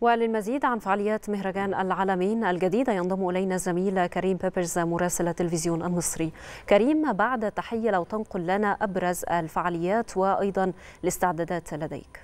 وللمزيد عن فعاليات مهرجان العالمين الجديدة ينضم إلينا الزميل كريم بيبرز مراسل التلفزيون المصري كريم بعد تحية لو تنقل لنا أبرز الفعاليات وأيضا الاستعدادات لديك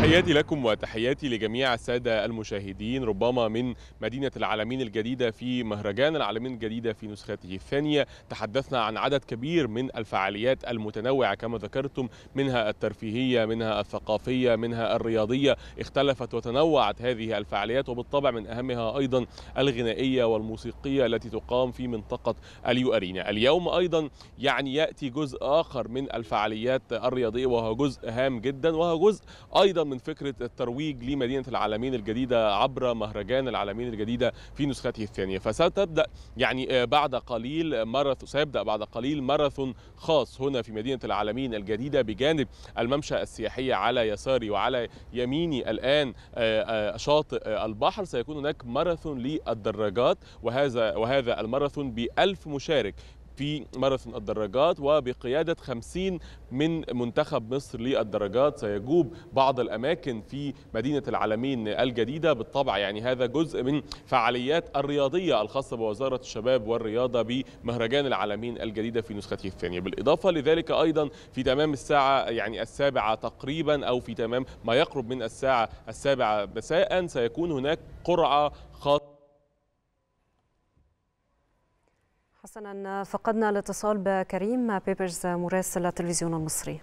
تحياتي لكم وتحياتي لجميع السادة المشاهدين ربما من مدينة العالمين الجديدة في مهرجان العالمين الجديدة في نسخته الثانية تحدثنا عن عدد كبير من الفعاليات المتنوعة كما ذكرتم منها الترفيهية منها الثقافية منها الرياضية اختلفت وتنوعت هذه الفعاليات وبالطبع من أهمها أيضا الغنائية والموسيقية التي تقام في منطقة اليو أرينا اليوم أيضا يعني يأتي جزء آخر من الفعاليات الرياضية وهو جزء هام جدا وهو جزء أيضا من فكره الترويج لمدينه العالمين الجديده عبر مهرجان العالمين الجديده في نسخته الثانيه فستبدا يعني آه، بعد قليل ماراثون سيبدا بعد قليل ماراثون خاص هنا في مدينه العالمين الجديده بجانب الممشى السياحيه على يساري وعلى يميني الان آه، آه، شاطئ البحر سيكون هناك ماراثون للدراجات وهذا وهذا الماراثون ب 1000 مشارك في ماراثون الدراجات وبقيادة 50 من منتخب مصر للدراجات سيجوب بعض الأماكن في مدينة العالمين الجديدة بالطبع يعني هذا جزء من فعاليات الرياضية الخاصة بوزارة الشباب والرياضة بمهرجان العالمين الجديدة في نسخته الثانية بالإضافة لذلك أيضا في تمام الساعة يعني السابعة تقريبا أو في تمام ما يقرب من الساعة السابعة مساء سيكون هناك قرعة خاصة حسنا فقدنا الاتصال بكريم بيبرز مراسل التلفزيون المصري